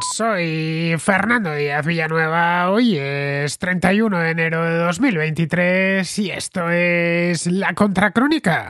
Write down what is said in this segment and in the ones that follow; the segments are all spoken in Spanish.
Soy Fernando Díaz Villanueva, hoy es 31 de enero de 2023 y esto es La Contracrónica.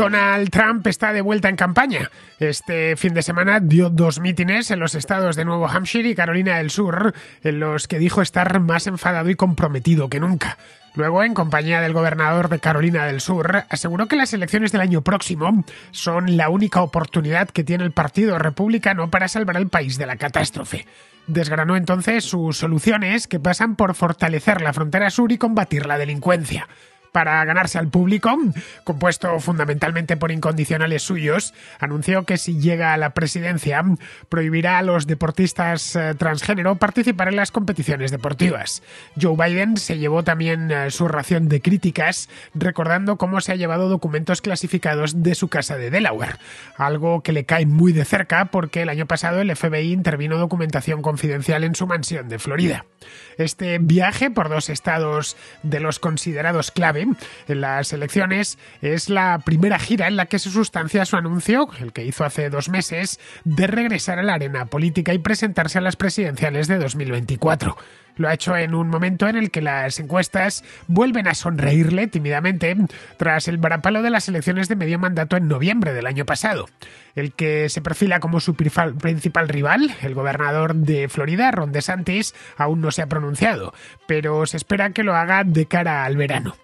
Donald Trump está de vuelta en campaña. Este fin de semana dio dos mítines en los estados de Nuevo Hampshire y Carolina del Sur, en los que dijo estar más enfadado y comprometido que nunca. Luego, en compañía del gobernador de Carolina del Sur, aseguró que las elecciones del año próximo son la única oportunidad que tiene el Partido Republicano para salvar al país de la catástrofe. Desgranó entonces sus soluciones que pasan por fortalecer la frontera sur y combatir la delincuencia para ganarse al público, compuesto fundamentalmente por incondicionales suyos, anunció que si llega a la presidencia prohibirá a los deportistas eh, transgénero participar en las competiciones deportivas. Joe Biden se llevó también eh, su ración de críticas, recordando cómo se ha llevado documentos clasificados de su casa de Delaware, algo que le cae muy de cerca porque el año pasado el FBI intervino documentación confidencial en su mansión de Florida. Este viaje por dos estados de los considerados clave en las elecciones es la primera gira en la que se sustancia su anuncio, el que hizo hace dos meses, de regresar a la arena política y presentarse a las presidenciales de 2024. Lo ha hecho en un momento en el que las encuestas vuelven a sonreírle tímidamente tras el varapalo de las elecciones de medio mandato en noviembre del año pasado. El que se perfila como su principal rival, el gobernador de Florida, Ron DeSantis, aún no se ha pronunciado, pero se espera que lo haga de cara al verano.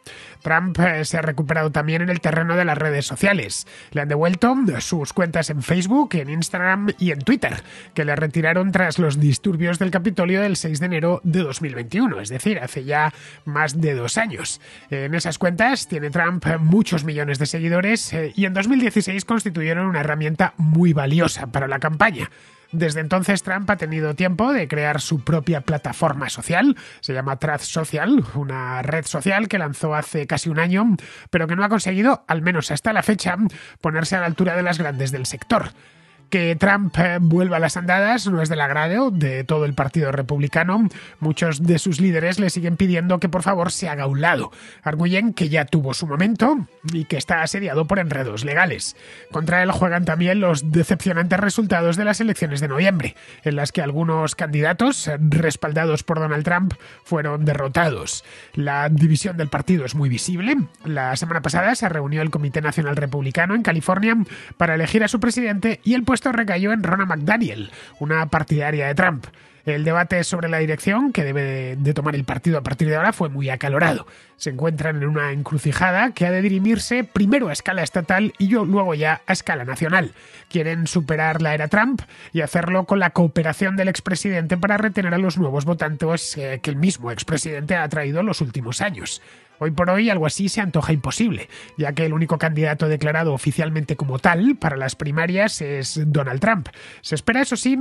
Trump eh, se ha recuperado también en el terreno de las redes sociales. Le han devuelto sus cuentas en Facebook, en Instagram y en Twitter, que le retiraron tras los disturbios del Capitolio del 6 de enero de 2021, es decir, hace ya más de dos años. En esas cuentas tiene Trump muchos millones de seguidores eh, y en 2016 constituyeron una herramienta muy valiosa para la campaña. Desde entonces Trump ha tenido tiempo de crear su propia plataforma social, se llama Traz Social, una red social que lanzó hace casi un año, pero que no ha conseguido, al menos hasta la fecha, ponerse a la altura de las grandes del sector que Trump eh, vuelva a las andadas no es del agrado de todo el Partido Republicano. Muchos de sus líderes le siguen pidiendo que por favor se haga a un lado. Arguyen que ya tuvo su momento y que está asediado por enredos legales. Contra él juegan también los decepcionantes resultados de las elecciones de noviembre, en las que algunos candidatos eh, respaldados por Donald Trump fueron derrotados. La división del partido es muy visible. La semana pasada se reunió el Comité Nacional Republicano en California para elegir a su presidente y el esto recayó en Rona McDaniel, una partidaria de Trump. El debate sobre la dirección que debe de tomar el partido a partir de ahora fue muy acalorado. Se encuentran en una encrucijada que ha de dirimirse primero a escala estatal y luego ya a escala nacional. Quieren superar la era Trump y hacerlo con la cooperación del expresidente para retener a los nuevos votantes eh, que el mismo expresidente ha traído en los últimos años. Hoy por hoy algo así se antoja imposible, ya que el único candidato declarado oficialmente como tal para las primarias es Donald Trump. Se espera, eso sí,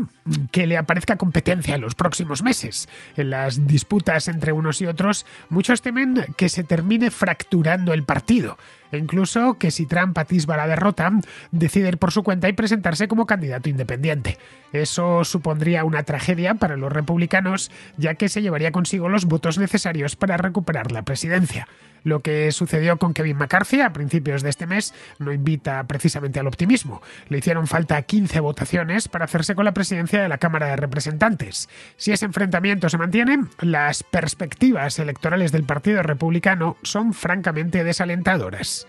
que le aparezca competencia en los próximos meses. En las disputas entre unos y otros, muchos temen que se termine fracturando el partido e incluso que si Trump atisba la derrota, decide ir por su cuenta y presentarse como candidato independiente. Eso supondría una tragedia para los republicanos, ya que se llevaría consigo los votos necesarios para recuperar la presidencia. Lo que sucedió con Kevin McCarthy a principios de este mes no invita precisamente al optimismo. Le hicieron falta 15 votaciones para hacerse con la presidencia de la Cámara de Representantes. Si ese enfrentamiento se mantiene, las perspectivas electorales del Partido Republicano son francamente desalentadoras. Peace.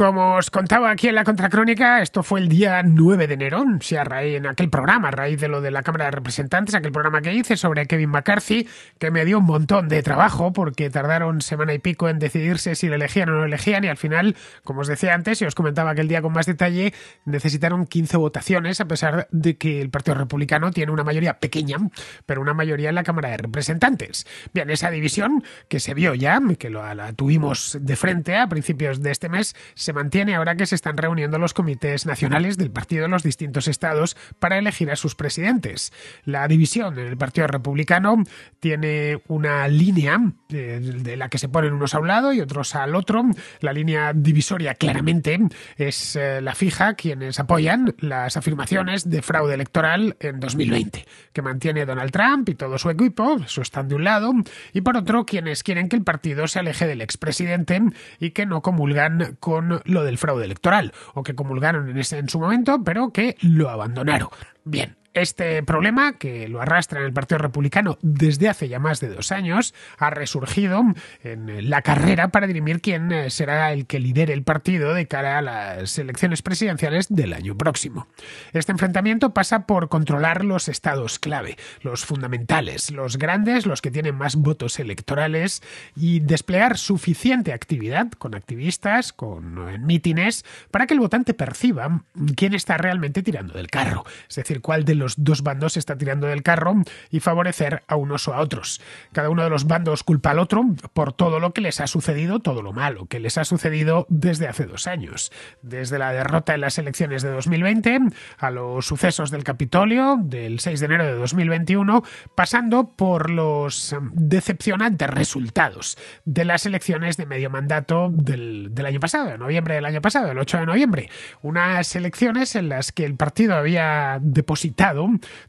Como os contaba aquí en la contracrónica, esto fue el día 9 de enero, se a raíz, en aquel programa, a raíz de lo de la Cámara de Representantes, aquel programa que hice sobre Kevin McCarthy, que me dio un montón de trabajo porque tardaron semana y pico en decidirse si lo elegían o no elegían y al final, como os decía antes y os comentaba aquel día con más detalle, necesitaron 15 votaciones a pesar de que el Partido Republicano tiene una mayoría pequeña, pero una mayoría en la Cámara de Representantes. Bien, esa división que se vio ya, que la tuvimos de frente a principios de este mes, se mantiene ahora que se están reuniendo los comités nacionales del partido en los distintos estados para elegir a sus presidentes. La división en el Partido Republicano tiene una línea eh, de la que se ponen unos a un lado y otros al otro. La línea divisoria claramente es eh, la fija quienes apoyan las afirmaciones de fraude electoral en 2020, que mantiene Donald Trump y todo su equipo, eso están de un lado, y por otro quienes quieren que el partido se aleje del expresidente y que no comulgan con lo del fraude electoral, o que comulgaron en, ese, en su momento, pero que lo abandonaron. Bien, este problema, que lo arrastra en el Partido Republicano desde hace ya más de dos años, ha resurgido en la carrera para dirimir quién eh, será el que lidere el partido de cara a las elecciones presidenciales del año próximo. Este enfrentamiento pasa por controlar los estados clave, los fundamentales, los grandes, los que tienen más votos electorales, y desplegar suficiente actividad con activistas, con eh, mítines, para que el votante perciba quién está realmente tirando del carro, es decir, cuál los dos bandos se están tirando del carro y favorecer a unos o a otros. Cada uno de los bandos culpa al otro por todo lo que les ha sucedido, todo lo malo que les ha sucedido desde hace dos años. Desde la derrota en las elecciones de 2020 a los sucesos del Capitolio del 6 de enero de 2021, pasando por los um, decepcionantes resultados de las elecciones de medio mandato del, año pasado, de noviembre del año pasado, el 8 de noviembre. Unas elecciones en las que el partido había depositado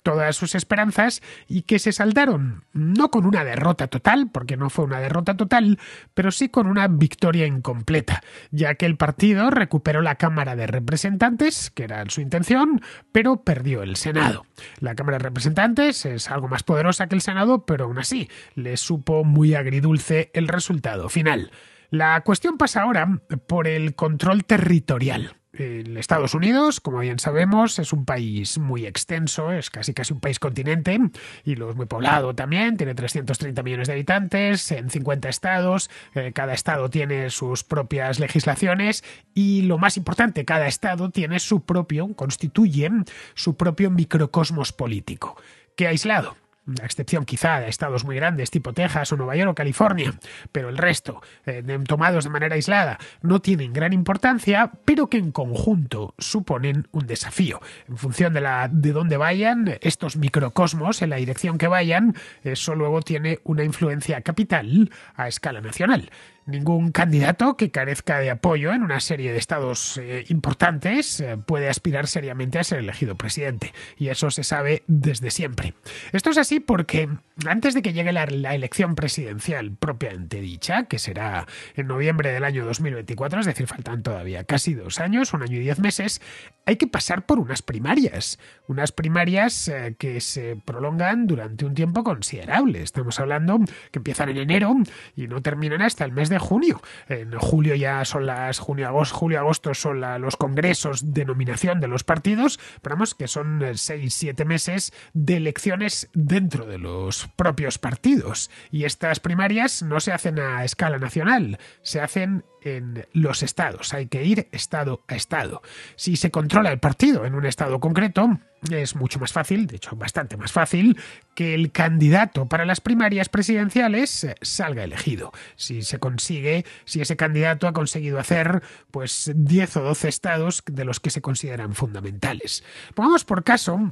todas sus esperanzas y que se saldaron, no con una derrota total, porque no fue una derrota total, pero sí con una victoria incompleta, ya que el partido recuperó la Cámara de Representantes, que era su intención, pero perdió el Senado. La Cámara de Representantes es algo más poderosa que el Senado, pero aún así le supo muy agridulce el resultado final. La cuestión pasa ahora por el control territorial. Estados Unidos, como bien sabemos, es un país muy extenso, es casi casi un país continente y lo es muy poblado también, tiene 330 millones de habitantes en 50 estados, eh, cada estado tiene sus propias legislaciones y lo más importante, cada estado tiene su propio, constituye su propio microcosmos político, que aislado una excepción quizá de estados muy grandes tipo Texas o Nueva York o California, pero el resto, eh, tomados de manera aislada, no tienen gran importancia, pero que en conjunto suponen un desafío. En función de, la, de dónde vayan, estos microcosmos, en la dirección que vayan, eso luego tiene una influencia capital a escala nacional. Ningún candidato que carezca de apoyo en una serie de estados eh, importantes eh, puede aspirar seriamente a ser elegido presidente, y eso se sabe desde siempre. Esto es así porque antes de que llegue la, elección presidencial propiamente dicha, que será en noviembre del año 2024, es decir, faltan todavía casi dos años, un año y diez meses, hay que pasar por unas primarias. Unas primarias eh, que se prolongan durante un tiempo considerable. Estamos hablando que empiezan en enero y no terminan hasta el mes de junio. En julio ya son las, junio, agosto, julio, agosto son los congresos de nominación de los partidos, pero vamos, que son eh, seis, siete meses de elecciones dentro de los propios partidos. Y estas primarias no se hacen a escala nacional, se hacen en los estados. Hay que ir estado a estado. Si se controla el partido en un estado concreto, es mucho más fácil, de hecho bastante más fácil, que el candidato para las primarias presidenciales salga elegido. Si se consigue, si ese candidato ha conseguido hacer pues 10 o 12 estados de los que se consideran fundamentales. Pongamos por caso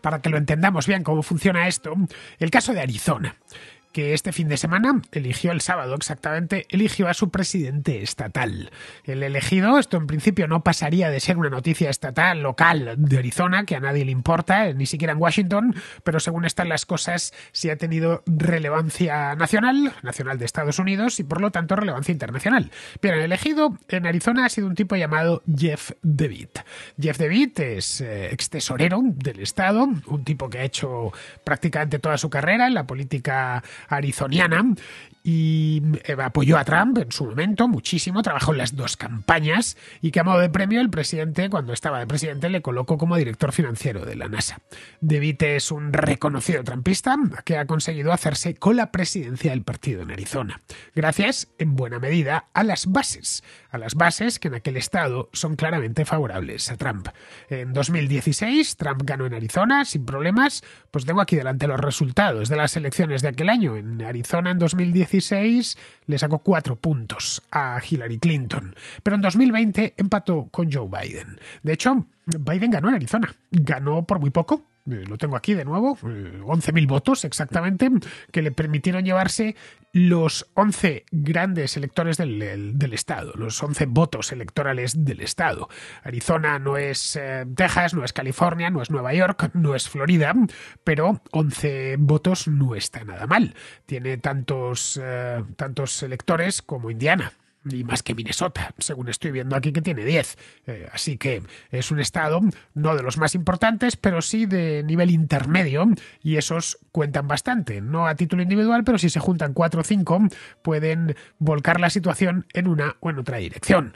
para que lo entendamos bien cómo funciona esto, el caso de Arizona que este fin de semana eligió el sábado exactamente, eligió a su presidente estatal. El elegido, esto en principio no pasaría de ser una noticia estatal local de Arizona, que a nadie le importa, eh, ni siquiera en Washington, pero según están las cosas, sí ha tenido relevancia nacional, nacional de Estados Unidos, y por lo tanto relevancia internacional. Pero el elegido en Arizona ha sido un tipo llamado Jeff DeVitt. Jeff DeVitt es eh, ex tesorero del Estado, un tipo que ha hecho prácticamente toda su carrera en la política arizoniana y eh, apoyó a Trump en su momento muchísimo, trabajó en las dos campañas y que a modo de premio el presidente, cuando estaba de presidente, le colocó como director financiero de la NASA. DeVite es un reconocido trumpista que ha conseguido hacerse con la presidencia del partido en Arizona, gracias en buena medida a las bases a las bases que en aquel estado son claramente favorables a Trump. En 2016 Trump ganó en Arizona sin problemas, pues tengo aquí delante los resultados de las elecciones de aquel año. En Arizona en 2016 le sacó cuatro puntos a Hillary Clinton, pero en 2020 empató con Joe Biden. De hecho, Biden ganó en Arizona. Ganó por muy poco. Eh, lo tengo aquí de nuevo. Eh, once 11.000 votos exactamente que le permitieron llevarse los 11 grandes electores del, estado, los 11 votos electorales del estado. Arizona no es eh, Texas, no es California, no es Nueva York, no es Florida, pero 11 votos no está nada mal. Tiene tantos, tantos electores como Indiana y más que Minnesota, según estoy viendo aquí que tiene 10. Eh, así que es un estado no de los más importantes, pero sí de nivel intermedio y esos cuentan bastante, no a título individual, pero si se juntan 4 o 5 pueden volcar la situación en una o en otra dirección.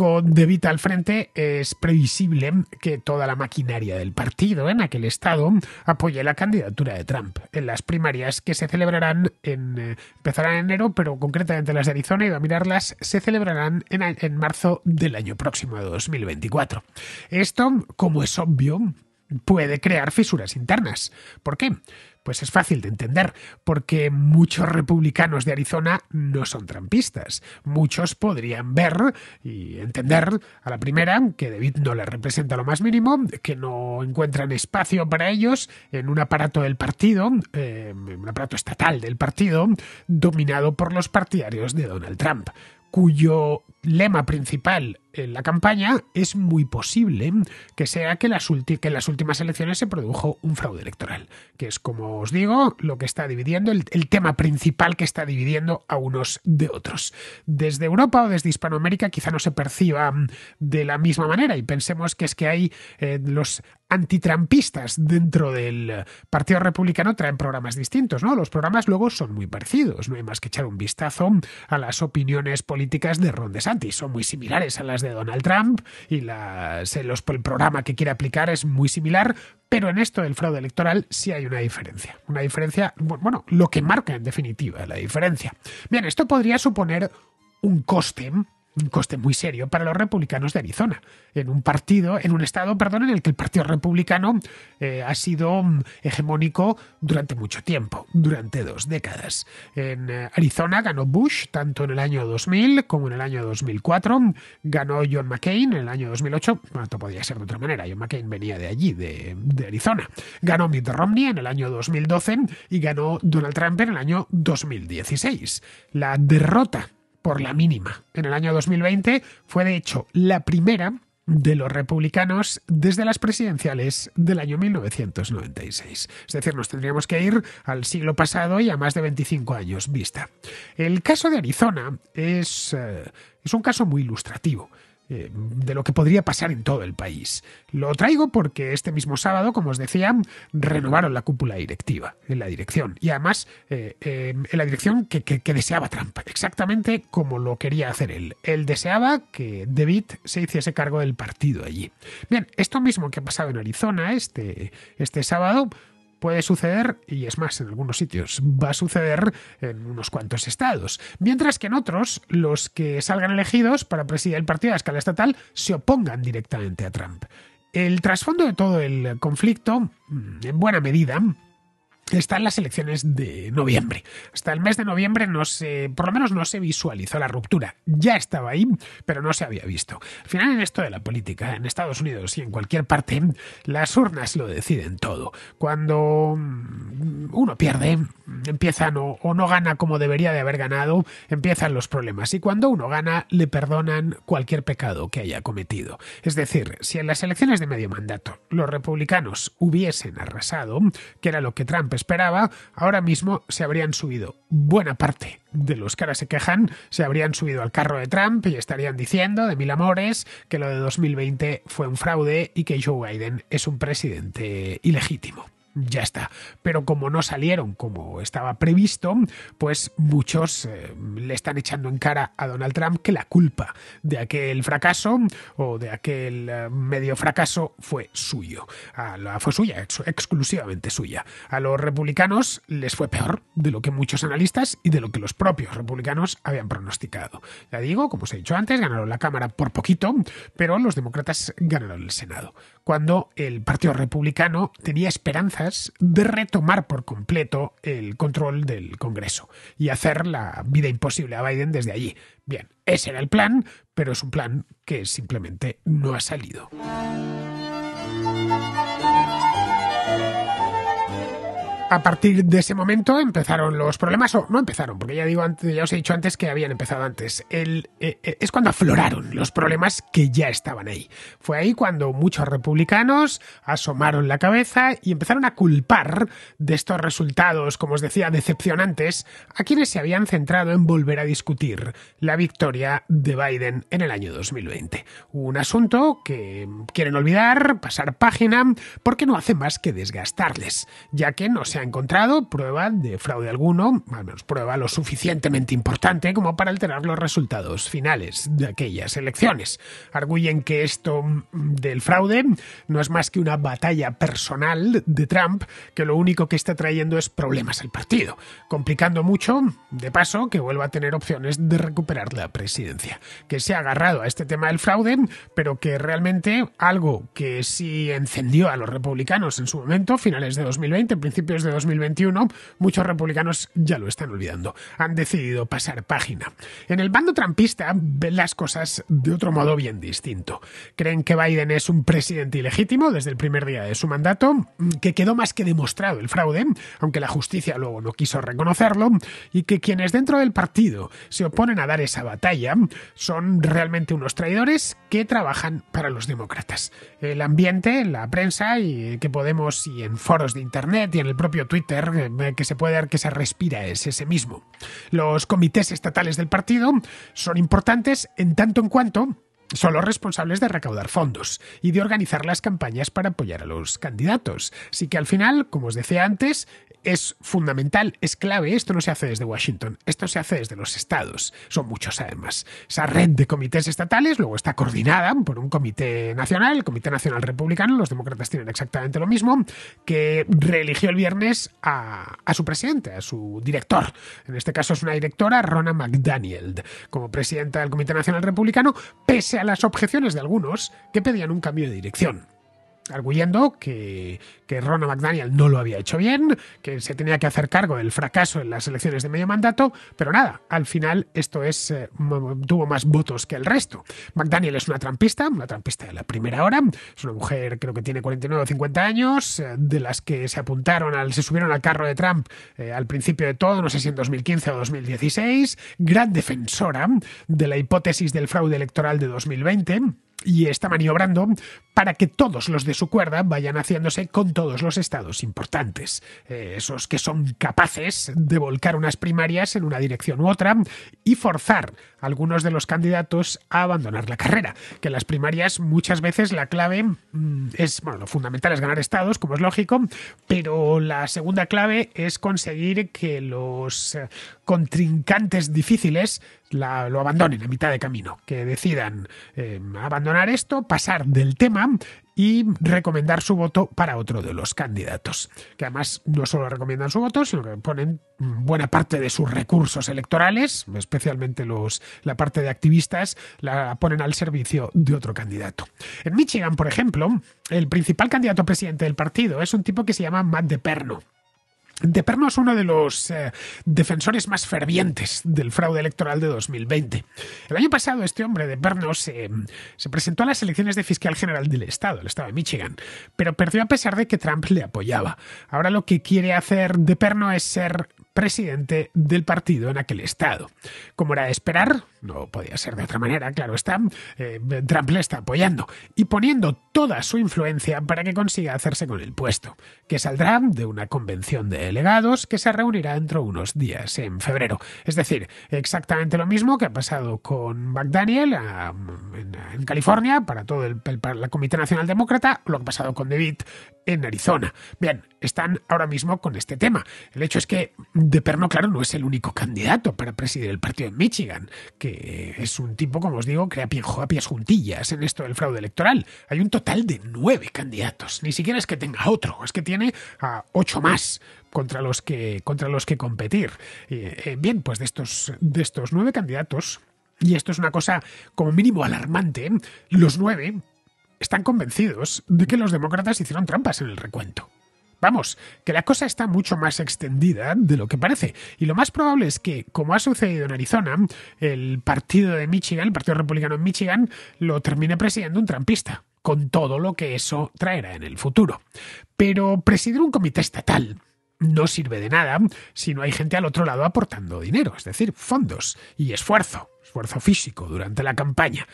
De al frente, es previsible que toda la maquinaria del partido en aquel estado apoye la candidatura de Trump en las primarias que se celebrarán en eh, empezarán en enero, pero concretamente las de Arizona y mirarlas, se celebrarán en, marzo del año próximo de 2024. Esto, como es obvio, puede crear fisuras internas. ¿Por qué? Pues es fácil de entender, porque muchos republicanos de Arizona no son trampistas. Muchos podrían ver y entender a la primera que David no les representa lo más mínimo, que no encuentran espacio para ellos en un aparato del partido, em, un aparato estatal del partido, dominado por los partidarios de Donald Trump cuyo lema principal en la campaña, es muy posible que sea que, las que, en las últimas elecciones se produjo un fraude electoral, que es, como os digo, lo que está dividiendo, el, tema principal que está dividiendo a unos de otros. Desde Europa o desde Hispanoamérica quizá no se perciba mm, de la misma manera y pensemos que es que hay eh, los antitrampistas dentro del Partido Republicano traen programas distintos, ¿no? Los programas luego son muy parecidos, no hay más que echar un vistazo a las opiniones políticas de Ron y son muy similares a las de Donald Trump y eh, el programa que quiere aplicar es muy similar, pero en esto del fraude electoral sí hay una diferencia. Una diferencia, bueno, lo que marca en definitiva la diferencia. Bien, esto podría suponer un coste un coste muy serio para los republicanos de Arizona, en un partido, en un estado, perdón, en el que el Partido Republicano eh, ha sido mm, hegemónico durante mucho tiempo, durante dos décadas. En eh, Arizona ganó Bush tanto en el año 2000 como en el año 2004, ganó John McCain en el año 2008, bueno, esto podría ser de otra manera, John McCain venía de allí, de, de Arizona, ganó Mitt Romney en el año 2012 y ganó Donald Trump en el año 2016. La derrota por la mínima. En el año 2020 fue de hecho la primera de los republicanos desde las presidenciales del año 1996. Es decir, nos tendríamos que ir al siglo pasado y a más de 25 años vista. El caso de Arizona es, eh, es un caso muy ilustrativo. Eh, de lo que podría pasar en todo el país. Lo traigo porque este mismo sábado, como os decía, renovaron la cúpula directiva en la dirección y además eh, em, en la dirección que, deseaba Trump, exactamente como lo quería hacer él. Él deseaba que David se hiciese cargo del partido allí. Bien, esto mismo que ha pasado en Arizona este, este sábado puede suceder, y es más, en algunos sitios va a suceder en unos cuantos estados, mientras que en otros los que salgan elegidos para presidir el partido a escala estatal se opongan directamente a Trump. El trasfondo de todo el conflicto, mm, en buena medida, están las elecciones de noviembre. Hasta el mes de noviembre no se, por lo menos no se visualizó la ruptura. Ya estaba ahí, pero no se había visto. Al final en esto de la política, en Estados Unidos y en cualquier parte, las urnas lo deciden todo. Cuando mm, uno pierde, empiezan o, o no gana como debería de haber ganado, empiezan los problemas. Y cuando uno gana, le perdonan cualquier pecado que haya cometido. Es decir, si en las elecciones de medio mandato los republicanos hubiesen arrasado, que era lo que Trump esperaba, ahora mismo se habrían subido buena parte de los que ahora se quejan, se habrían subido al carro de Trump y estarían diciendo de mil amores que lo de 2020 fue un fraude y que Joe Biden es un presidente ilegítimo ya está. Pero como no salieron como estaba previsto, pues muchos eh, le están echando en cara a Donald Trump que la culpa de aquel fracaso o de aquel eh, medio fracaso fue suyo. Ah, fue suya, exclusivamente suya. A los republicanos les fue peor de lo que muchos analistas y de lo que los propios republicanos habían pronosticado. Ya digo, como os he dicho antes, ganaron la Cámara por poquito, pero los demócratas ganaron el Senado cuando el Partido Republicano tenía esperanzas de retomar por completo el control del Congreso y hacer la vida imposible a Biden desde allí. Bien, ese era el plan, pero es un plan que simplemente no ha salido. a partir de ese momento empezaron los problemas, o no empezaron, porque ya, digo, ya os he dicho antes que habían empezado antes. Eh, eh, es cuando afloraron los problemas que ya estaban ahí. Fue ahí cuando muchos republicanos asomaron la cabeza y empezaron a culpar de estos resultados, como os decía, decepcionantes, a quienes se habían centrado en volver a discutir la victoria de Biden en el año 2020. Un asunto que quieren olvidar, pasar página, porque no hace más que desgastarles, ya que no se ha encontrado prueba de fraude alguno, al menos prueba lo suficientemente importante como para alterar los resultados finales de aquellas elecciones. Arguyen que esto mm, del fraude no es más que una batalla personal de Trump que lo único que está trayendo es problemas al partido, complicando mucho, de paso, que vuelva a tener opciones de recuperar la presidencia. Que se ha agarrado a este tema del fraude, pero que realmente algo que sí encendió a los republicanos en su momento, finales de 2020, principios de 2021, muchos republicanos ya lo están olvidando. Han decidido pasar página. En el bando trampista ven las cosas de otro modo bien distinto. Creen que Biden es un presidente ilegítimo desde el primer día de su mandato, mm, que quedó más que demostrado el fraude, aunque la justicia luego no quiso reconocerlo, y que quienes dentro del partido se oponen a dar esa batalla son realmente unos traidores que trabajan para los demócratas. El ambiente, la prensa y que podemos y en foros de internet y en el propio Twitter eh, que se puede dar que se respira es ese mismo. Los comités estatales del partido son importantes en tanto en cuanto son los responsables de recaudar fondos y de organizar las campañas para apoyar a los candidatos. Así que al final, como os decía antes, es fundamental, es clave. Esto no se hace desde Washington, esto se hace desde los estados. Son muchos además. Esa red de comités estatales luego está coordinada por un comité nacional, el Comité Nacional Republicano, los demócratas tienen exactamente lo mismo, que reeligió el viernes a, su presidente, a su director. En este caso es una directora, Rona McDaniel, como presidenta del Comité Nacional Republicano, pese a las objeciones de algunos que pedían un cambio de dirección arguyendo que, que Ronald McDaniel no lo había hecho bien, que se tenía que hacer cargo del fracaso en las elecciones de medio mandato, pero nada, al final esto es eh, tuvo más votos que el resto. McDaniel es una trampista, una trampista de la primera hora, es una mujer creo que tiene 49 o 50 años, eh, de las que se apuntaron, al, se subieron al carro de Trump eh, al principio de todo, no sé si en 2015 o 2016, gran defensora de la hipótesis del fraude electoral de 2020 y está maniobrando para que todos los de su cuerda vayan haciéndose con todos los estados importantes, eh, esos que son capaces de volcar unas primarias en una dirección u otra y forzar a algunos de los candidatos a abandonar la carrera, que en las primarias muchas veces la clave mm, es, bueno, lo fundamental es ganar estados, como es lógico, pero la segunda clave es conseguir que los eh, contrincantes difíciles lo abandonen a mitad de camino, que decidan eh, abandonar esto, pasar del tema y recomendar su voto para otro de los candidatos, que además no solo recomiendan su voto, sino que ponen buena parte de sus recursos electorales, especialmente los, la parte de activistas, la ponen al servicio de otro candidato. En Michigan, por ejemplo, el principal candidato a presidente del partido es un tipo que se llama Matt DePerno. De Perno es uno de los eh, defensores más fervientes del fraude electoral de 2020. El año pasado este hombre de Perno eh, se, presentó a las elecciones de fiscal general del estado, el estado de Michigan, pero perdió a pesar de que Trump le apoyaba. Ahora lo que quiere hacer de Perno es ser presidente del partido en aquel estado. Como era de esperar, no podía ser de otra manera, claro está, Trump eh, le está apoyando y poniendo toda su influencia para que consiga hacerse con el puesto, que saldrá de una convención de delegados que se reunirá dentro de unos días en febrero. Es decir, exactamente lo mismo que ha pasado con McDaniel ah, en, California para todo el, la Comité Nacional Demócrata, lo que ha pasado con David en Arizona. Bien, están ahora mismo con este tema. El hecho es que De Perno, claro, no es el único candidato para presidir el partido en Michigan, que eh, es un tipo, como os digo, que a pies juntillas en esto del fraude electoral. Hay un total de nueve candidatos. Ni siquiera es que tenga otro, es que tiene a ocho más contra los que, contra los que competir. Eh, eh, bien, pues de estos, de estos nueve candidatos, y esto es una cosa como mínimo alarmante, los nueve están convencidos de que los demócratas hicieron trampas en el recuento. Vamos, que la cosa está mucho más extendida de lo que parece. Y lo más probable es que, como ha sucedido en Arizona, el partido de Michigan, el Partido Republicano en Michigan, lo termine presidiendo un trampista, con todo lo que eso traerá en el futuro. Pero presidir un comité estatal no sirve de nada si no hay gente al otro lado aportando dinero, es decir, fondos y esfuerzo esfuerzo físico durante la campaña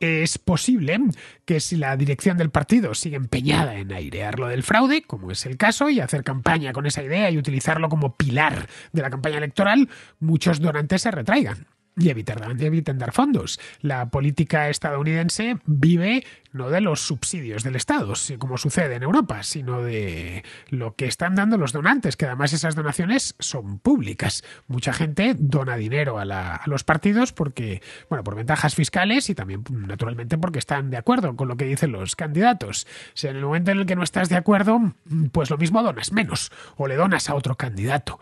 es posible que si la dirección del partido sigue empeñada en airear lo del fraude, como es el caso, y hacer campaña con esa idea y utilizarlo como pilar de la campaña electoral, muchos donantes se retraigan y evitar, eviten dar fondos. La política estadounidense vive no de los subsidios del Estado, como sucede en Europa, sino de lo que están dando los donantes, que además esas donaciones son públicas. Mucha gente dona dinero a, a los partidos porque, bueno, por ventajas fiscales y también, naturalmente, porque están de acuerdo con lo que dicen los candidatos. Si en el momento en el que no estás de acuerdo, pues lo mismo donas menos o le donas a otro candidato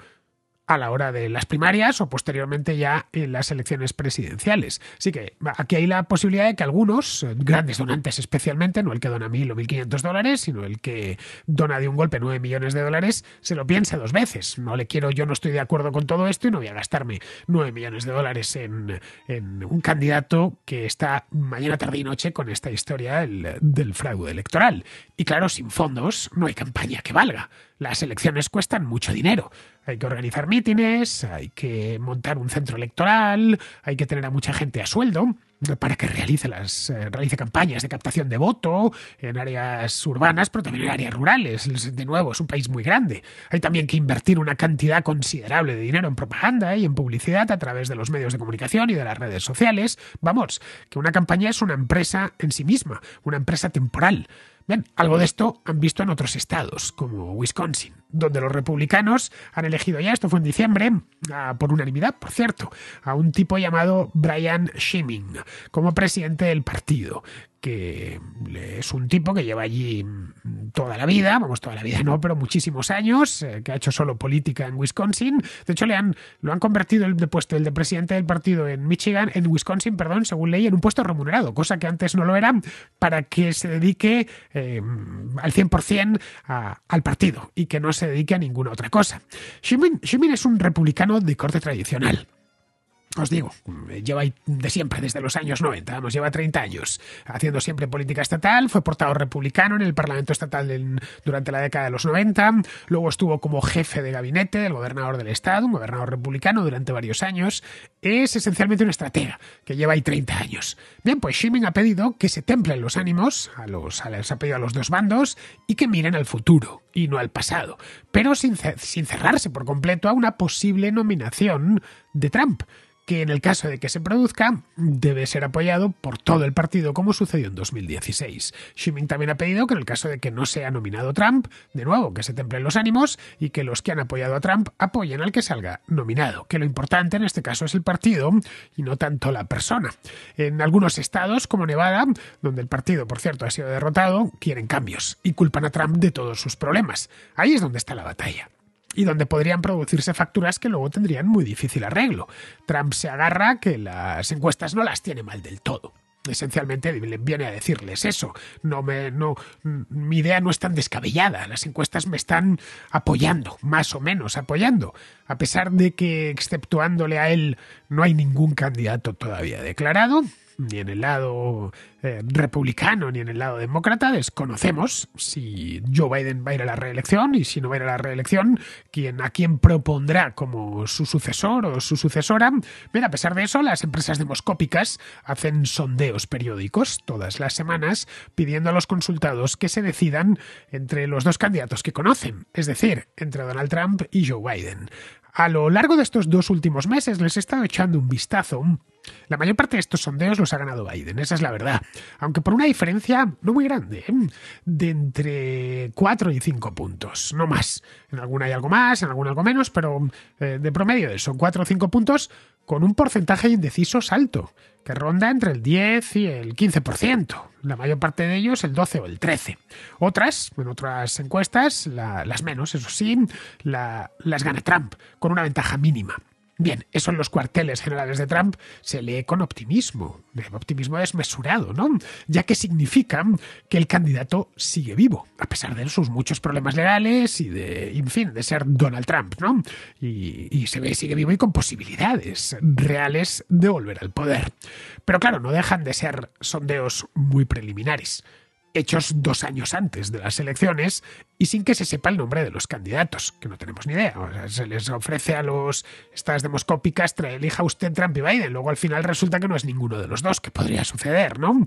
a la hora de las primarias o posteriormente ya en las elecciones presidenciales. Así que aquí hay la posibilidad de que algunos, eh, grandes donantes especialmente, no el que dona mil o quinientos dólares, sino el que dona de un golpe nueve millones de dólares, se lo piense dos veces. No le quiero, yo no estoy de acuerdo con todo esto y no voy a gastarme 9 millones de dólares en, un candidato que está mañana, tarde y noche con esta historia del fraude electoral. Y claro, sin fondos no hay campaña que valga. Las elecciones cuestan mucho dinero hay que organizar mítines, hay que montar un centro electoral, hay que tener a mucha gente a sueldo para que realice las eh, realice campañas de captación de voto en áreas urbanas, pero también en áreas rurales. De nuevo, es un país muy grande. Hay también que invertir una cantidad considerable de dinero en propaganda y en publicidad a través de los medios de comunicación y de las redes sociales. Vamos, que una campaña es una empresa en sí misma, una empresa temporal. Bien, algo de esto han visto en otros estados, como Wisconsin donde los republicanos han elegido ya, esto fue en diciembre, por unanimidad, por cierto, a un tipo llamado Brian Schimming, como presidente del partido, que es un tipo que lleva allí toda la vida, vamos, toda la vida no, pero muchísimos años, eh, que ha hecho solo política en Wisconsin. De hecho, le han, lo han convertido el de puesto, el de presidente del partido en Michigan, en Wisconsin, perdón, según ley, en un puesto remunerado, cosa que antes no lo era, para que se dedique eh, al 100% al partido y que no se dedique a ninguna otra cosa. es un republicano de corte tradicional os digo, lleva de siempre, desde los años 90, vamos, lleva 30 años haciendo siempre política estatal, fue portado republicano en el Parlamento Estatal durante la década de los 90, luego estuvo como jefe de gabinete del gobernador del estado, un gobernador republicano durante varios años, es esencialmente una estratega que lleva ahí 30 años. Bien, pues Shimin ha pedido que se templen los ánimos, a ha pedido a los dos bandos y que miren al futuro y no al pasado pero sin, sin cerrarse por completo a una posible nominación de Trump, que en el caso de que se produzca debe ser apoyado por todo el partido como sucedió en 2016. Schuming también ha pedido que en el caso de que no sea nominado Trump, de nuevo que se templen los ánimos y que los que han apoyado a Trump apoyen al que salga nominado, que lo importante en este caso es el partido y no tanto la persona. En algunos estados como Nevada, donde el partido por cierto ha sido derrotado, quieren cambios y culpan a Trump de todos sus problemas. Ahí es donde está la batalla y donde podrían producirse facturas que luego tendrían muy difícil arreglo. Trump se agarra que las encuestas no las tiene mal del todo. Esencialmente viene a decirles eso. No me, no, mi idea no es tan descabellada. Las encuestas me están apoyando, más o menos apoyando. A pesar de que, exceptuándole a él, no hay ningún candidato todavía declarado ni en el lado eh, republicano ni en el lado demócrata. Desconocemos si Joe Biden va a ir a la reelección y si no va a ir a la reelección, quién, a quién propondrá como su sucesor o su sucesora. pero a pesar de eso, las empresas demoscópicas hacen sondeos periódicos todas las semanas pidiendo a los consultados que se decidan entre los dos candidatos que conocen, es decir, entre Donald Trump y Joe Biden. A lo largo de estos dos últimos meses les he estado echando un vistazo la mayor parte de estos sondeos los ha ganado Biden, esa es la verdad, aunque por una diferencia no muy grande, ¿eh? de entre 4 y 5 puntos, no más. En alguna hay algo más, en alguna algo menos, pero eh, de promedio son 4 o 5 puntos con un porcentaje indeciso salto, que ronda entre el 10 y el 15%, la mayor parte de ellos el 12 o el 13. Otras, en otras encuestas, las menos, eso sí, las gana Trump, con una ventaja mínima. Bien, eso en los cuarteles generales de Trump se lee con optimismo, el optimismo desmesurado, ¿no? Ya que significa que el candidato sigue vivo, a pesar de sus muchos problemas legales y de, en fin, de ser Donald Trump, ¿no? Y, y se ve, sigue vivo y con posibilidades reales de volver al poder. Pero claro, no dejan de ser sondeos muy preliminares hechos dos años antes de las elecciones y sin que se sepa el nombre de los candidatos, que no tenemos ni idea. se les ofrece a los estas demoscópicas, elija usted Trump y Biden, luego al final resulta que no es ninguno de los dos, que podría suceder, ¿no?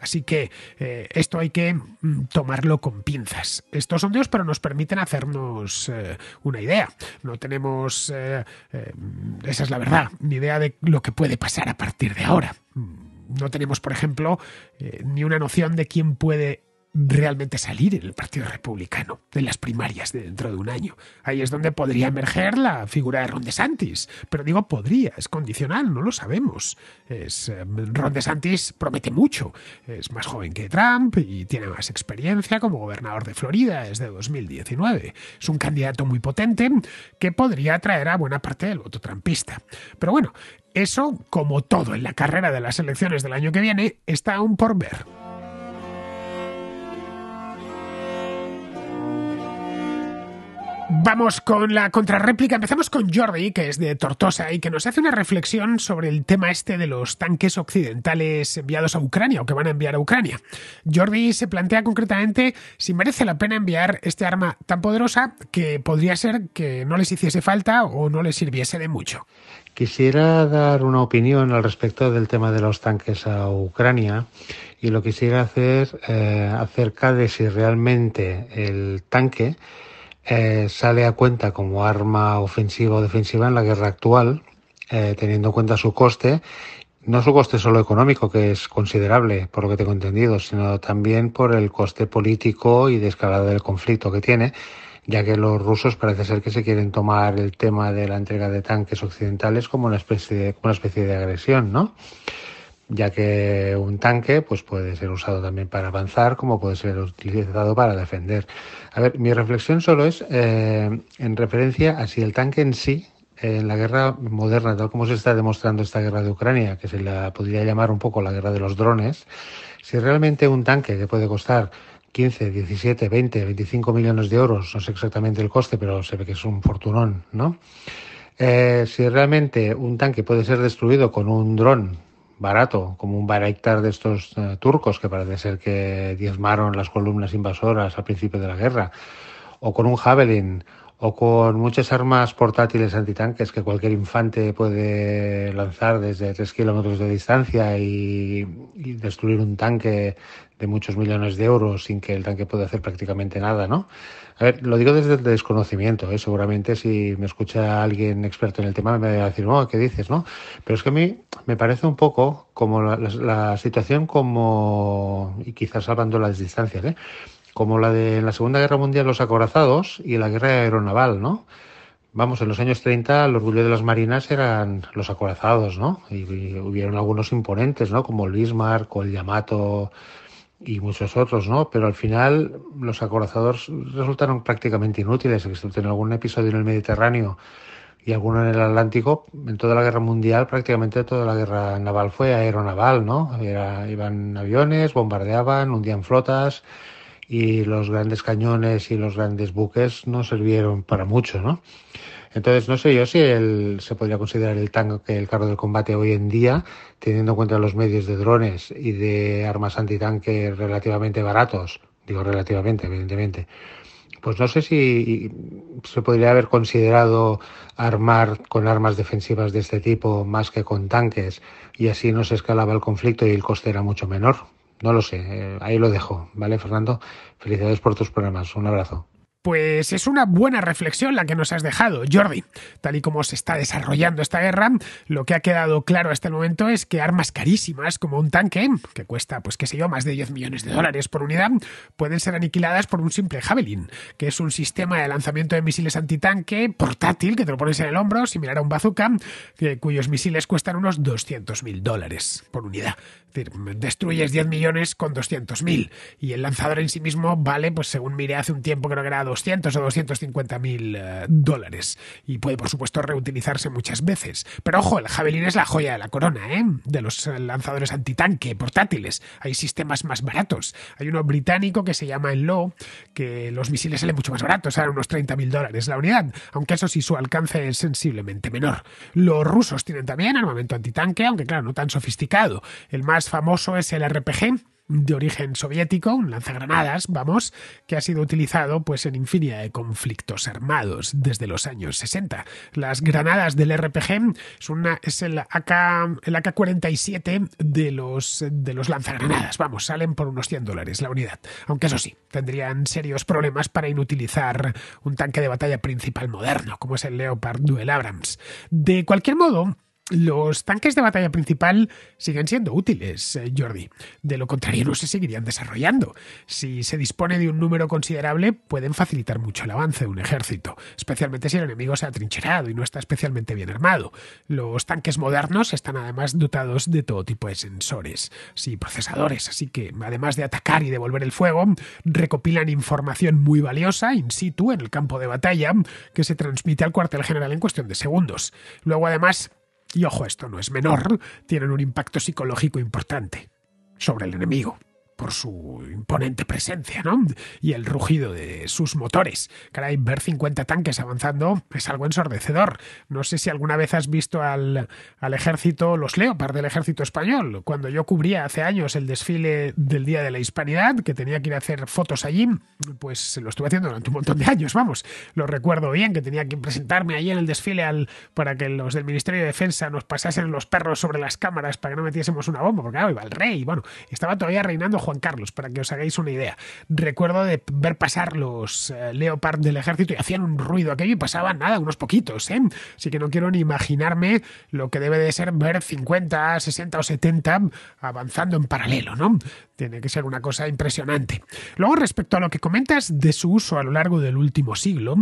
Así que eh, esto hay que mm, tomarlo con pinzas. Estos son dios pero nos permiten hacernos eh, una idea. No tenemos, eh, esa es la verdad, ni idea de lo que puede pasar a partir de ahora. Mm no tenemos, por ejemplo, eh, ni una noción de quién puede realmente salir en el Partido Republicano, de las primarias dentro de un año. Ahí es donde podría emerger la figura de Ron DeSantis. Pero digo podría, es condicional, no lo sabemos. Es, em, Ron DeSantis promete mucho. Es más joven que Trump y tiene más experiencia como gobernador de Florida desde 2019. Es un candidato muy potente que podría atraer a buena parte del voto trumpista. Pero bueno, eso, como todo en la carrera de las elecciones del año que viene, está aún por ver. Vamos con la contrarréplica. Empezamos con Jordi, que es de Tortosa y que nos hace una reflexión sobre el tema este de los tanques occidentales enviados a Ucrania o que van a enviar a Ucrania. Jordi se plantea concretamente si merece la pena enviar este arma tan poderosa que podría ser que no les hiciese falta o no les sirviese de mucho. Quisiera dar una opinión al respecto del tema de los tanques a Ucrania y lo quisiera hacer eh, acerca de si realmente el tanque eh, sale a cuenta como arma ofensiva o defensiva en la guerra actual, eh, teniendo en cuenta su coste no su coste solo económico, que es considerable, por lo que tengo entendido, sino también por el coste político y de escalada del conflicto que tiene, ya que los rusos parece ser que se quieren tomar el tema de la entrega de tanques occidentales como una especie de, una especie de agresión, ¿no? ya que un tanque pues puede ser usado también para avanzar como puede ser utilizado para defender. A ver, mi reflexión solo es eh, en referencia a si el tanque en sí, en la guerra moderna, tal como se está demostrando esta guerra de Ucrania, que se la podría llamar un poco la guerra de los drones, si realmente un tanque que puede costar 15, 17, 20, 25 millones de euros, no sé exactamente el coste, pero se ve que es un fortunón, ¿no? Eh, si realmente un tanque puede ser destruido con un dron barato, como un Bayraktar de estos eh, turcos que parece ser que diezmaron las columnas invasoras al principio de la guerra, o con un Javelin, o con muchas armas portátiles antitanques que cualquier infante puede lanzar desde 3 kilómetros de distancia y, destruir un tanque de muchos millones de euros sin que el tanque pueda hacer prácticamente nada, ¿no? A ver, lo digo desde el desconocimiento, ¿eh? seguramente si me escucha alguien experto en el tema me va a decir, no, oh, ¿qué dices, no? Pero es que a mí me parece un poco como la, situación como, y quizás salvando las distancias, ¿eh? como la de en la Segunda Guerra Mundial los acorazados y la guerra aeronaval, ¿no? Vamos, en los años 30 el orgullo de las marinas eran los acorazados, ¿no? Y, y hubieron algunos imponentes, ¿no? Como el Bismarck o el Yamato, y muchos otros, ¿no? Pero al final los acorazadores resultaron prácticamente inútiles, excepto en algún episodio en el Mediterráneo y alguno en el Atlántico. En toda la guerra mundial, prácticamente toda la guerra naval fue aeronaval, ¿no? iban aviones, bombardeaban, hundían flotas y los grandes cañones y los grandes buques no sirvieron para mucho, ¿no? Entonces, no sé yo si el, se podría considerar el tanque, el carro del combate hoy en día, teniendo en cuenta los medios de drones y de armas antitanque relativamente baratos, digo relativamente, evidentemente, pues no sé si se podría haber considerado armar con armas defensivas de este tipo más que con tanques y así no se escalaba el conflicto y el coste era mucho menor. No lo sé, eh, ahí lo dejo, ¿vale, Fernando? Felicidades por tus programas, un abrazo. Pues es una buena reflexión la que nos has dejado, Jordi. Tal y como se está desarrollando esta guerra, lo que ha quedado claro hasta el momento es que armas carísimas como un tanque, que cuesta, pues qué sé yo, más de 10 millones de dólares por unidad, pueden ser aniquiladas por un simple Javelin, que es un sistema de lanzamiento de misiles antitanque portátil que te lo pones en el hombro, similar a un bazooka, cuyos misiles cuestan unos 200 mil dólares por unidad. Es decir, destruyes 10 millones con 200.000 y el lanzador en sí mismo vale, pues según miré hace un tiempo, creo que era 200 o 250 mil eh, dólares y puede, por supuesto, reutilizarse muchas veces. Pero ojo, el Javelin es la joya de la corona, ¿eh? De los eh, lanzadores antitanque portátiles. Hay sistemas más baratos. Hay uno británico que se llama el que los misiles salen mucho más baratos, eran unos 30 mil dólares la unidad, aunque eso sí su alcance es sensiblemente menor. Los rusos tienen también armamento antitanque, aunque claro, no tan sofisticado. El más famoso es el RPG de origen soviético, un lanzagranadas, vamos, que ha sido utilizado pues en infinidad de conflictos armados desde los años 60. Las granadas del RPG es, una, es el AK 47 de los de los lanzagranadas, vamos, salen por unos 100 dólares la unidad. Aunque eso sí, tendrían serios problemas para inutilizar un tanque de batalla principal moderno como es el Leopard Duel Abrams. De cualquier modo, los tanques de batalla principal siguen siendo útiles, eh, Jordi. De lo contrario, no se seguirían desarrollando. Si se dispone de un número considerable, pueden facilitar mucho el avance de un ejército, especialmente si el enemigo se ha trincherado y no está especialmente bien armado. Los tanques modernos están además dotados de todo tipo de sensores y procesadores, así que además de atacar y devolver el fuego, recopilan información muy valiosa in situ en el campo de batalla que se transmite al cuartel general en cuestión de segundos. Luego, además, y ojo, esto no es menor, tienen un impacto psicológico importante sobre el enemigo por su imponente presencia, ¿no? Y el rugido de sus motores. Caray, ver 50 tanques avanzando es algo ensordecedor. No sé si alguna vez has visto al, ejército, los Leopard del ejército español. Cuando yo cubría hace años el desfile del Día de la Hispanidad, que tenía que ir a hacer fotos allí, pues lo estuve haciendo durante un montón de años, vamos. Lo recuerdo bien, que tenía que presentarme allí en el desfile para que los del Ministerio de Defensa nos pasasen los perros sobre las cámaras para que no metiésemos una bomba, porque claro, iba el rey. Bueno, estaba todavía reinando Juan Carlos, para que os hagáis una idea. Recuerdo de ver pasar los eh, Leopard del ejército y hacían un ruido aquello y pasaban nada, unos poquitos, ¿eh? Así que no quiero ni imaginarme lo que debe de ser ver 50, 60 o 70 avanzando en paralelo, ¿no? Tiene que ser una cosa impresionante. Luego, respecto a lo que comentas de su uso a lo largo del último siglo,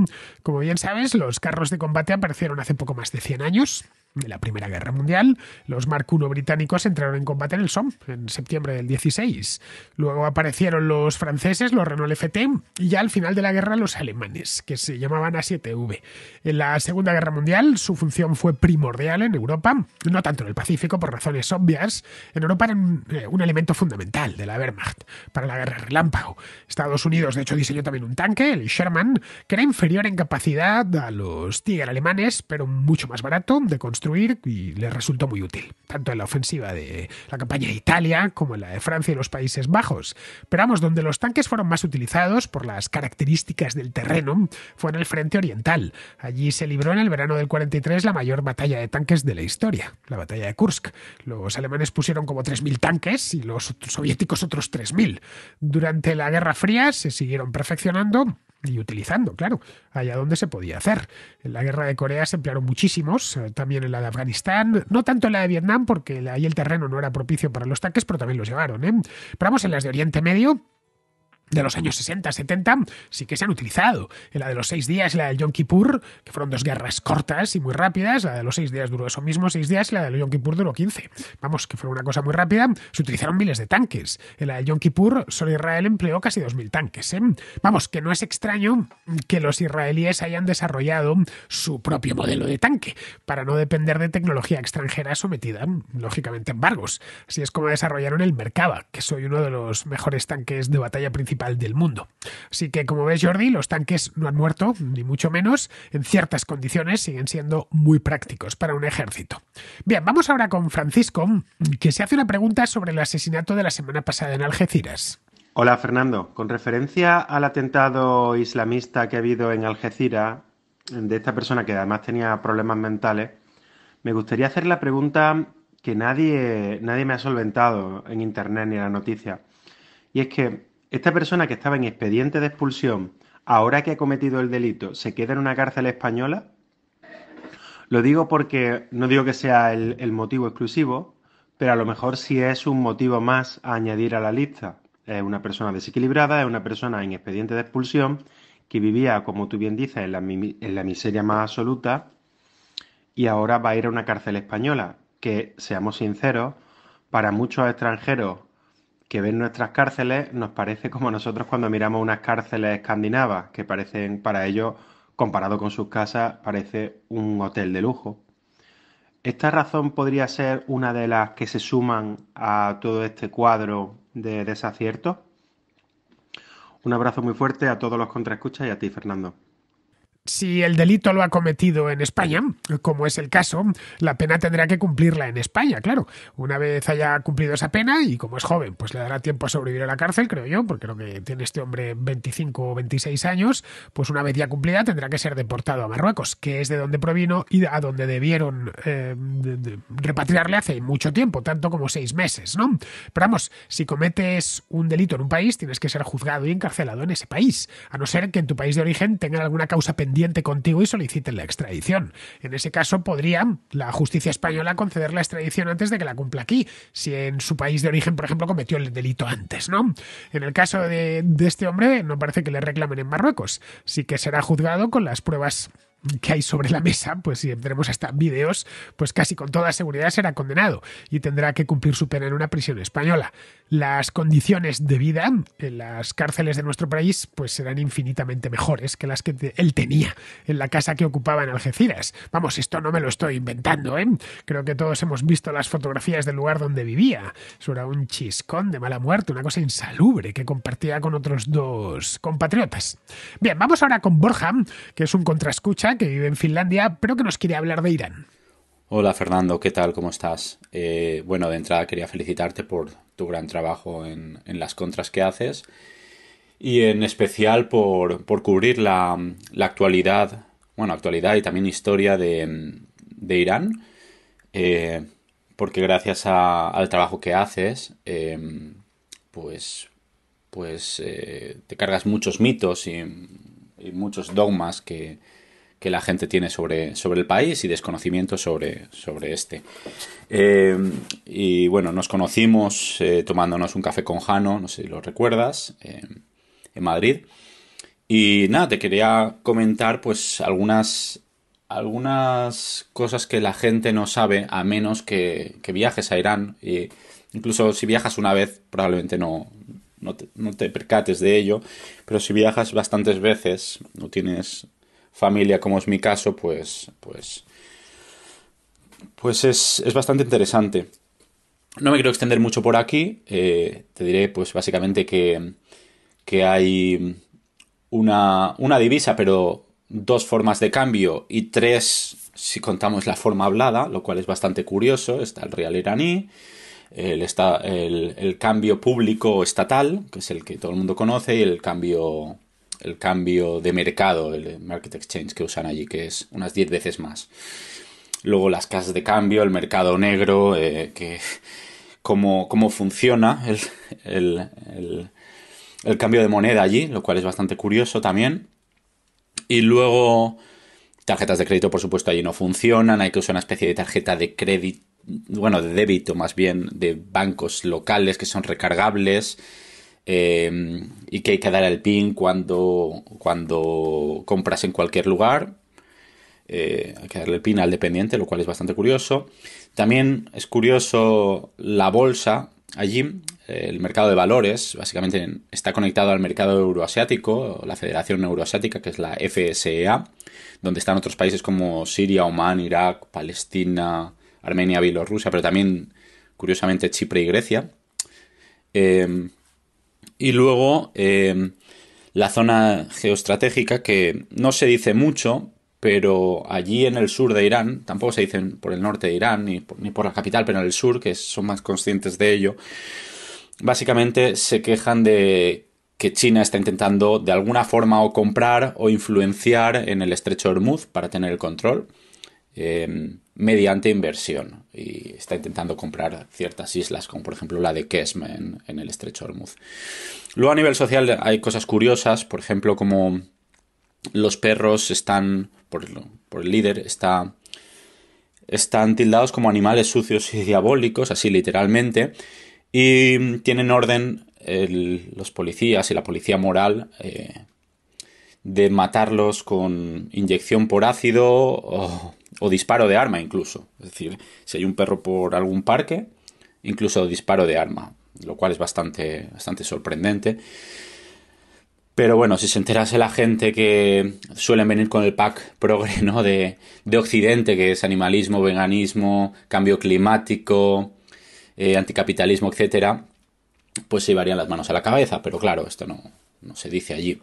como bien sabes, los carros de combate aparecieron hace poco más de 100 años de la Primera Guerra Mundial, los Mark I británicos entraron en combate en el Somme en septiembre del 16. Luego aparecieron los franceses, los Renault FT, y ya al final de la guerra los alemanes, que se llamaban A7V. En la Segunda Guerra Mundial su función fue primordial en Europa, no tanto en el Pacífico por razones obvias. En Europa eran eh, un elemento fundamental de la Wehrmacht para la guerra relámpago. Estados Unidos, de hecho, diseñó también un tanque, el Sherman, que era inferior en capacidad a los Tiger alemanes, pero mucho más barato de construir y le resultó muy útil, tanto en la ofensiva de la campaña de Italia como en la de Francia y los Países Bajos. Pero vamos, donde los tanques fueron más utilizados por las características del terreno fue en el frente oriental. Allí se libró en el verano del 43 la mayor batalla de tanques de la historia, la batalla de Kursk. Los alemanes pusieron como 3.000 tanques y los soviéticos otros 3.000. Durante la Guerra Fría se siguieron perfeccionando y utilizando, claro, allá donde se podía hacer. En la guerra de Corea se emplearon muchísimos, eh, también en la de Afganistán, no tanto en la de Vietnam, porque ahí el terreno no era propicio para los tanques, pero también los llevaron. ¿eh? Pero vamos, en las de Oriente Medio, de los años 60, 70, sí que se han utilizado. En la de los seis días y la del Yom Kippur, que fueron dos guerras cortas y muy rápidas, la de los seis días duró eso mismo, seis días, y la de Yom Kippur duró 15. Vamos, que fue una cosa muy rápida, se utilizaron miles de tanques. En la de Yom Kippur, solo Israel empleó casi 2.000 tanques. ¿eh? Vamos, que no es extraño que los israelíes hayan desarrollado su propio modelo de tanque, para no depender de tecnología extranjera sometida, lógicamente, a embargos. Así es como desarrollaron el Merkava, que soy uno de los mejores tanques de batalla principal del mundo. Así que, como ves, Jordi, los tanques no han muerto, ni mucho menos. En ciertas condiciones siguen siendo muy prácticos para un ejército. Bien, vamos ahora con Francisco, que se hace una pregunta sobre el asesinato de la semana pasada en Algeciras. Hola Fernando, con referencia al atentado islamista que ha habido en Algeciras, de esta persona que además tenía problemas mentales, me gustaría hacer la pregunta que nadie, nadie me ha solventado en Internet ni en la noticia. Y es que esta persona que estaba en expediente de expulsión, ahora que ha cometido el delito, se queda en una cárcel española. Lo digo porque no digo que sea el, motivo exclusivo, pero a lo mejor sí es un motivo más a añadir a la lista. Es una persona desequilibrada, es una persona en expediente de expulsión que vivía, como tú bien dices, en la miseria más absoluta y ahora va a ir a una cárcel española, que, seamos sinceros, para muchos extranjeros que ven nuestras cárceles nos parece como nosotros cuando miramos unas cárceles escandinavas, que parecen para ellos, comparado con sus casas, parece un hotel de lujo. Esta razón podría ser una de las que se suman a todo este cuadro de desaciertos. Un abrazo muy fuerte a todos los contraescuchas y a ti, Fernando si el delito lo ha cometido en España, como es el caso, la pena tendrá que cumplirla en España, claro. Una vez haya cumplido esa pena y como es joven, pues le dará tiempo a sobrevivir a la cárcel, creo yo, porque creo que tiene este hombre 25 o 26 años, pues una vez ya cumplida tendrá que ser deportado a Marruecos, que es de donde provino y a donde debieron eh, repatriarle hace mucho tiempo, tanto como seis meses, ¿no? Pero vamos, si cometes un delito en un país, tienes que ser juzgado y encarcelado en ese país, a no ser que en tu país de origen tengan alguna causa pendiente diente contigo y soliciten la extradición. En ese caso podría la justicia española conceder la extradición antes de que la cumpla aquí, si en su país de origen, por ejemplo, cometió el delito antes, ¿no? En el caso de este hombre, no parece que le reclamen en Marruecos, sí que será juzgado con las pruebas que hay sobre la mesa, pues si tenemos hasta vídeos, pues casi con toda seguridad será condenado y tendrá que cumplir su pena en una prisión española. Las condiciones de vida en las cárceles de nuestro país pues serán infinitamente mejores que las que él tenía en la casa que ocupaba en Algeciras. Vamos, esto no me lo estoy inventando, ¿eh? Creo que todos hemos visto las fotografías del lugar donde vivía. Eso era un chiscón de mala muerte, una cosa insalubre que compartía con otros dos compatriotas. Bien, vamos ahora con Borja, que es un contrascucha que vive en Finlandia, pero que nos quiere hablar de Irán. Hola Fernando, ¿qué tal? ¿Cómo estás? Eh, bueno, de entrada quería felicitarte por tu gran trabajo en, las contras que haces y en especial por, cubrir la, actualidad, actualidad y también historia de, Irán, eh, porque gracias al trabajo que haces, eh, pues, pues te cargas muchos mitos y muchos dogmas que, que la gente tiene sobre, sobre el país y desconocimiento sobre, sobre este. Eh, y bueno, nos conocimos eh, tomándonos un café con Jano, no sé si lo recuerdas, eh, en Madrid. Y nada, te quería comentar pues algunas, algunas cosas que la gente no sabe a menos que, viajes a Irán. incluso si viajas una vez probablemente no, no te, percates de ello, pero si viajas bastantes veces no tienes familia, como es mi caso, pues, pues, pues es, bastante interesante. No me quiero extender mucho por aquí, eh, te diré pues básicamente que, hay una, una divisa, pero dos formas de cambio y tres si contamos la forma hablada, lo cual es bastante curioso, está el real iraní, está, el, cambio público estatal, que es el que todo el mundo conoce, y el cambio el cambio de mercado, el market exchange que usan allí, que es unas 10 veces más. Luego las casas de cambio, el mercado negro, eh, que cómo, cómo funciona el, el, el, cambio de moneda allí, lo cual es bastante curioso también. Y luego tarjetas de crédito, por supuesto, allí no funcionan, hay que usar una especie de tarjeta de crédito, bueno, de débito más bien, de bancos locales que son recargables Em, y que hay que dar el PIN cuando, cuando compras en cualquier lugar. Eh, hay que darle el PIN al dependiente, lo cual es bastante curioso. También es curioso la bolsa allí, el mercado de valores, básicamente está conectado al mercado euroasiático, la Federación Euroasiática, que es la FSEA, donde están otros países como Siria, Oman, Irak, Palestina, Armenia, Bielorrusia, pero también, curiosamente, Chipre y Grecia. Eh, y luego eh, la zona geoestratégica, que no se dice mucho, pero allí en el sur de Irán, tampoco se dicen por el norte de Irán ni por, la capital, pero en el sur, que son más conscientes de ello, básicamente se quejan de que China está intentando de alguna forma o comprar o influenciar en el estrecho Hormuz para tener el control. Em, mediante inversión y está intentando comprar ciertas islas, como por ejemplo la de Kesme, en, el estrecho Hormuz. Luego a nivel social hay cosas curiosas, por ejemplo, como los perros están, por, el líder, está, están tildados como animales sucios y diabólicos, así literalmente, y tienen orden los policías y la policía moral. Eh, de matarlos con inyección por ácido o o disparo de arma incluso. Es decir, si hay un perro por algún parque, incluso disparo de arma, lo cual es bastante, bastante sorprendente. Pero bueno, si se enterase la gente que suelen venir con el pack progre, ¿no? De, Occidente, que es animalismo, veganismo, cambio climático, eh, anticapitalismo, etc., pues se llevarían las manos a la cabeza. Pero claro, esto no, no se dice allí.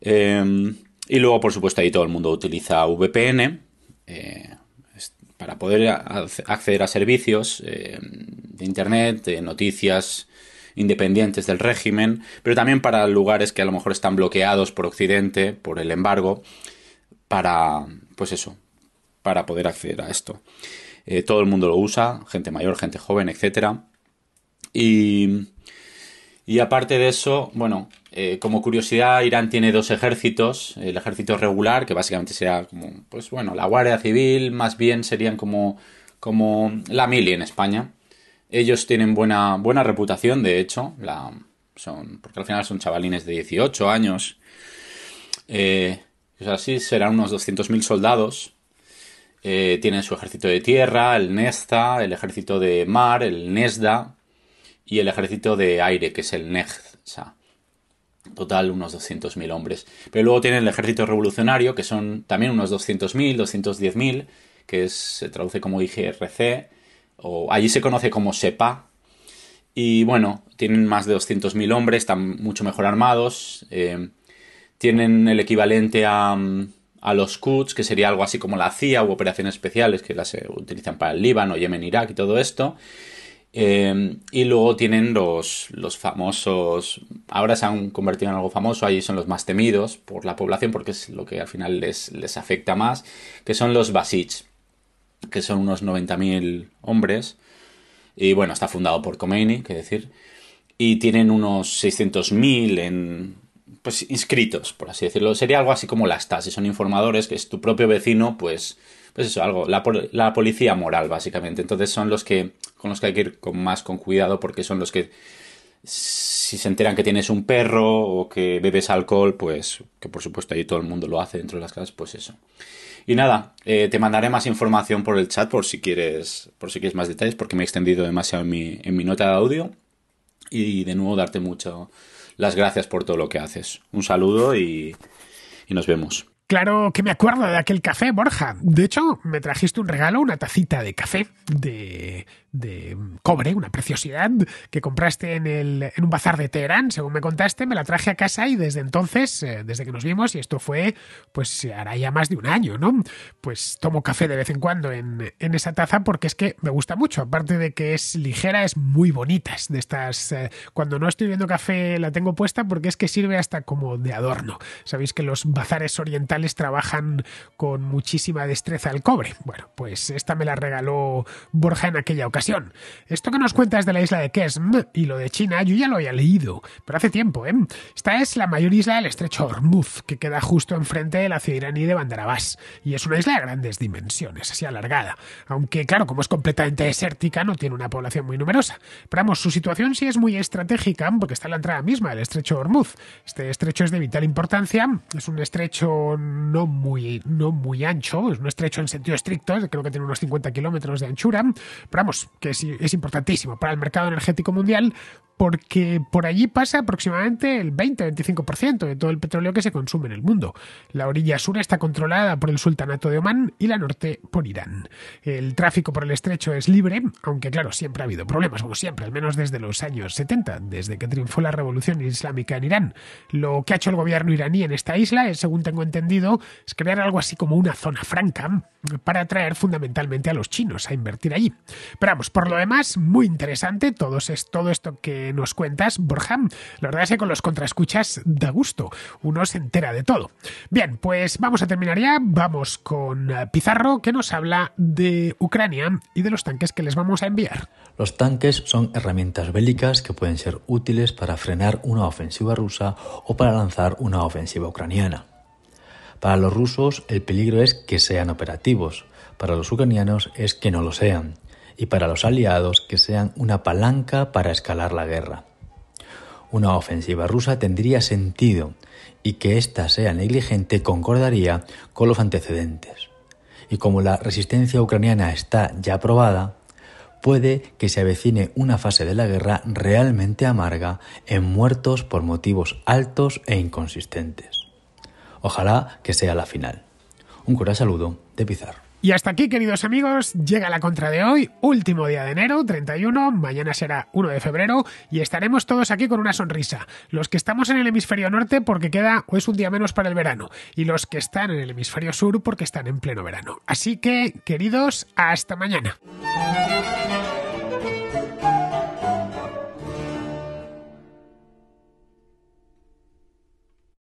Em, y luego, por supuesto, ahí todo el mundo utiliza VPN, eh, para poder acceder a servicios eh, de Internet, de noticias independientes del régimen, pero también para lugares que a lo mejor están bloqueados por Occidente, por el embargo, para, pues eso, para poder acceder a esto. Eh, todo el mundo lo usa, gente mayor, gente joven, etc. Y y aparte de eso, bueno, eh, como curiosidad, Irán tiene dos ejércitos. El ejército regular, que básicamente sea, como, pues bueno, la Guardia Civil, más bien serían como, como la mili en España. Ellos tienen buena, buena reputación, de hecho, la, son, porque al final son chavalines de 18 años. Eh, o sea, sí, serán unos 200.000 soldados. Eh, tienen su ejército de tierra, el Nesta, el ejército de mar, el Nesda, y el ejército de aire, que es el en e Total, unos 200.000 hombres. Pero luego tienen el ejército revolucionario, que son también unos 200.000, 210.000, que se traduce como IGRC, o allí se conoce como SEPA. Y bueno, tienen más de 200.000 hombres, están mucho mejor armados. Eh, tienen el equivalente a, a los Quds, que sería algo así como la CIA u operaciones especiales que las eh, utilizan para el Líbano, Yemen, Irak y todo esto. Em, y luego tienen los, los, famosos, ahora se han convertido en algo famoso, allí son los más temidos por la población porque es lo que al final les, afecta más, que son los Basij, que son unos 90.000 hombres. Y bueno, está fundado por Khomeini, que decir. Y tienen unos 600.000 en, pues inscritos, por así decirlo. Sería algo así como las tasas si son informadores, que es tu propio vecino, pues, pues eso, algo, la, la, policía moral, básicamente. Entonces son los que, con los que hay que ir con más con cuidado, porque son los que, si se enteran que tienes un perro o que bebes alcohol, pues, que por supuesto ahí todo el mundo lo hace dentro de las casas, pues eso. Y nada, eh, te mandaré más información por el chat por si quieres, por si quieres más detalles, porque me he extendido demasiado en mi, en mi nota de audio. Y de nuevo darte mucho, las gracias por todo lo que haces. Un saludo y, nos vemos. Claro que me acuerdo de aquel café, Borja. De hecho, me trajiste un regalo, una tacita de café de de cobre, una preciosidad que compraste en, el, en un bazar de Teherán, según me contaste, me la traje a casa y desde entonces, eh, desde que nos vimos, y esto fue, pues hará ya más de un año, ¿no? Pues tomo café de vez en cuando en, esa taza porque es que me gusta mucho, aparte de que es ligera, es muy bonita, de estas, eh, cuando no estoy viendo café la tengo puesta porque es que sirve hasta como de adorno. Sabéis que los bazares orientales trabajan con muchísima destreza el cobre. Bueno, pues esta me la regaló Borja en aquella ocasión esto que nos cuentas de la isla de Kesm mm, y lo de China, yo ya lo había leído, pero hace tiempo, ¿eh? Esta es la mayor isla del estrecho Hormuz, que queda justo enfrente de la ciudad iraní de Bandar y es una isla de grandes dimensiones, así alargada. Aunque, claro, como es completamente desértica, no tiene una población muy numerosa. Pero vamos, su situación sí es muy estratégica, porque está en la entrada misma del estrecho Hormuz. Este estrecho es de vital importancia, es un estrecho no muy, no muy ancho, es un estrecho en sentido estricto, creo que tiene unos 50 kilómetros de anchura, pero vamos, que es, importantísimo para el mercado energético mundial, porque por allí pasa aproximadamente el 20-25% de todo el petróleo que se consume en el mundo. La orilla sur está controlada por el Sultanato de Omán y la norte por Irán. El tráfico por el estrecho es libre, aunque claro, siempre ha habido problemas, como siempre, al menos desde los años 70, desde que triunfó la revolución islámica en Irán. Lo que ha hecho el gobierno iraní en esta isla es, según tengo entendido, es crear algo así como una zona franca para atraer fundamentalmente a los chinos a invertir allí. Pero por lo demás, muy interesante todo, es, todo esto que nos cuentas, Borjam. La verdad es que con los contraescuchas da gusto, uno se entera de todo. Bien, pues vamos a terminar ya, vamos con eh, Pizarro que nos habla de Ucrania y de los tanques que les vamos a enviar. Los tanques son herramientas bélicas que pueden ser útiles para frenar una ofensiva rusa o para lanzar una ofensiva ucraniana. Para los rusos el peligro es que sean operativos, para los ucranianos es que no lo sean y para los aliados que sean una palanca para escalar la guerra. Una ofensiva rusa tendría sentido y que ésta sea negligente concordaría con los antecedentes. Y como la resistencia ucraniana está ya probada, puede que se avecine una fase de la guerra realmente amarga en muertos por motivos altos e inconsistentes. Ojalá que sea la final. Un cordial saludo de Pizarro. Y hasta aquí, queridos amigos, llega la contra de hoy, último día de enero, 31, mañana será 1 de febrero y estaremos todos aquí con una sonrisa. Los que estamos en el hemisferio norte porque queda o es pues, un día menos para el verano y los que están en el hemisferio sur porque están en pleno verano. Así que, queridos, hasta mañana.